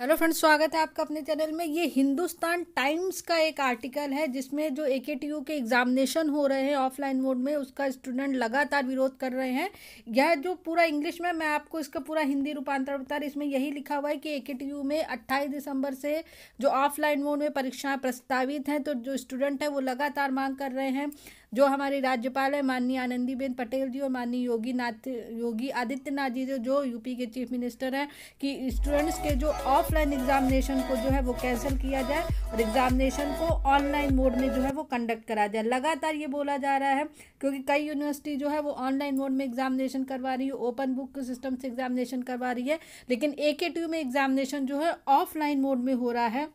hello friends स्वागत है आपका अपने चैनल में ये हिंदुस्तान टाइम्स का एक आर्टिकल है जिसमें जो ए के टी यू के एग्जामिनेशन हो रहे हैं ऑफलाइन मोड में उसका स्टूडेंट लगातार विरोध कर रहे हैं यह जो पूरा इंग्लिश में मैं आपको इसका पूरा हिंदी रूपांतर बता रही इसमें यही लिखा हुआ है कि ए के टी यू में अट्ठाईस दिसंबर से जो ऑफलाइन मोड में परीक्षाएँ प्रस्तावित हैं तो जो स्टूडेंट हैं वो लगातार मांग कर रहे हैं जो हमारे राज्यपाल हैं माननीय आनंदीबेन पटेल जी और माननीय योगी नाथ योगी आदित्यनाथ जी जो यूपी के चीफ मिनिस्टर हैं कि स्टूडेंट्स के जो ऑफ ऑफलाइन एग्जामिनेशन को जो है वो कैंसिल किया जाए और एग्जामिनेशन को ऑनलाइन मोड में जो है वो कंडक्ट करा जाए लगातार ये बोला जा रहा है क्योंकि कई यूनिवर्सिटी जो है वो ऑनलाइन मोड में एग्जामिनेशन करवा रही है ओपन बुक सिस्टम से एग्जामिनेशन करवा रही है लेकिन ए में एग्जामिनेशन जो है ऑफलाइन मोड में हो रहा है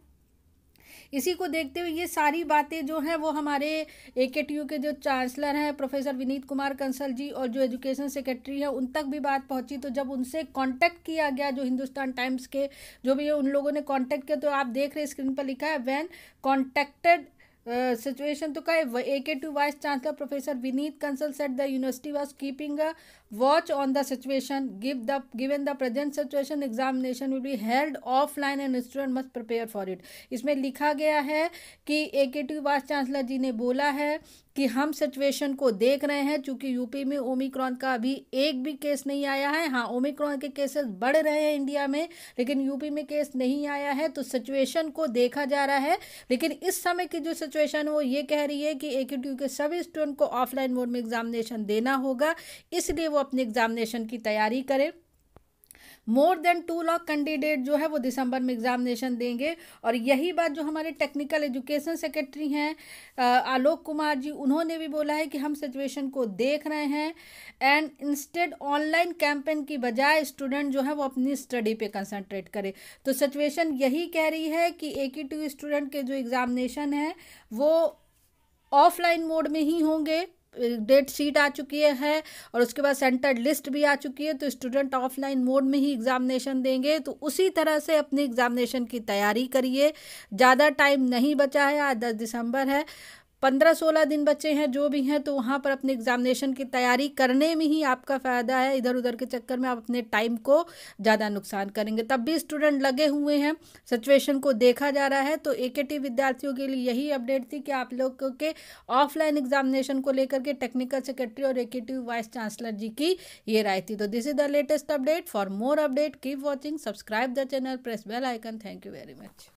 इसी को देखते हुए ये सारी बातें जो हैं वो हमारे ए के टी यू के जो चांसलर हैं प्रोफेसर विनीत कुमार कंसल जी और जो एजुकेशन सेक्रेटरी है उन तक भी बात पहुंची तो जब उनसे कांटेक्ट किया गया जो हिंदुस्तान टाइम्स के जो भी है उन लोगों ने कांटेक्ट किया तो आप देख रहे स्क्रीन पर लिखा है वैन कॉन्टेक्टेड सिचुएशन तो कहे ए के to vice chancellor professor Vineet Kansal said the university was keeping a watch on the situation give the given the present situation examination will be held offline and student must prepare for it इसमें लिखा गया है कि ए के to vice chancellor जी ने बोला है कि हम सिचुएशन को देख रहे हैं चूंकि यूपी में ओमिक्रॉन का अभी एक भी केस नहीं आया है हाँ ओमिक्रॉन के केसेस बढ़ रहे हैं इंडिया में लेकिन यूपी में केस नहीं आया है तो सिचुएशन को देखा जा रहा है लेकिन इस समय की जो सिचुएशन सिचुएशन वो ये कह रही है कि ए के सभी स्टूडेंट को ऑफलाइन मोड में एग्जामिनेशन देना होगा इसलिए वो अपने एग्जामिनेशन की तैयारी करें more than two lakh candidate जो है वो दिसंबर में एग्जामिनेशन देंगे और यही बात जो हमारे टेक्निकल एजुकेशन सेक्रेटरी हैं आलोक कुमार जी उन्होंने भी बोला है कि हम सिचुएशन को देख रहे हैं एंड इंस्टेड ऑनलाइन कैंपेन की बजाय स्टूडेंट जो है वो अपनी स्टडी पे कंसंट्रेट करे तो सिचुएशन यही कह रही है कि एक ही टू स्टूडेंट के जो एग्ज़ामिनेशन है वो ऑफलाइन मोड में ही होंगे डेट शीट आ चुकी है और उसके बाद सेंटर लिस्ट भी आ चुकी है तो स्टूडेंट ऑफलाइन मोड में ही एग्ज़ामिनेशन देंगे तो उसी तरह से अपनी एग्ज़ामिनेशन की तैयारी करिए ज़्यादा टाइम नहीं बचा है आज दस दिसंबर है पंद्रह सोलह दिन बच्चे हैं जो भी हैं तो वहाँ पर अपने एग्ज़ामिनेशन की तैयारी करने में ही आपका फ़ायदा है इधर उधर के चक्कर में आप अपने टाइम को ज़्यादा नुकसान करेंगे तब भी स्टूडेंट लगे हुए हैं सिचुएशन को देखा जा रहा है तो ए विद्यार्थियों के लिए यही अपडेट थी कि आप लोग के ऑफलाइन एग्जामिनेशन को लेकर के टेक्निकल सेक्रेटरी और ए वाइस चांसलर जी की ये राय थी तो this is the latest update for more update keep watching subscribe the channel press bell icon thank you very much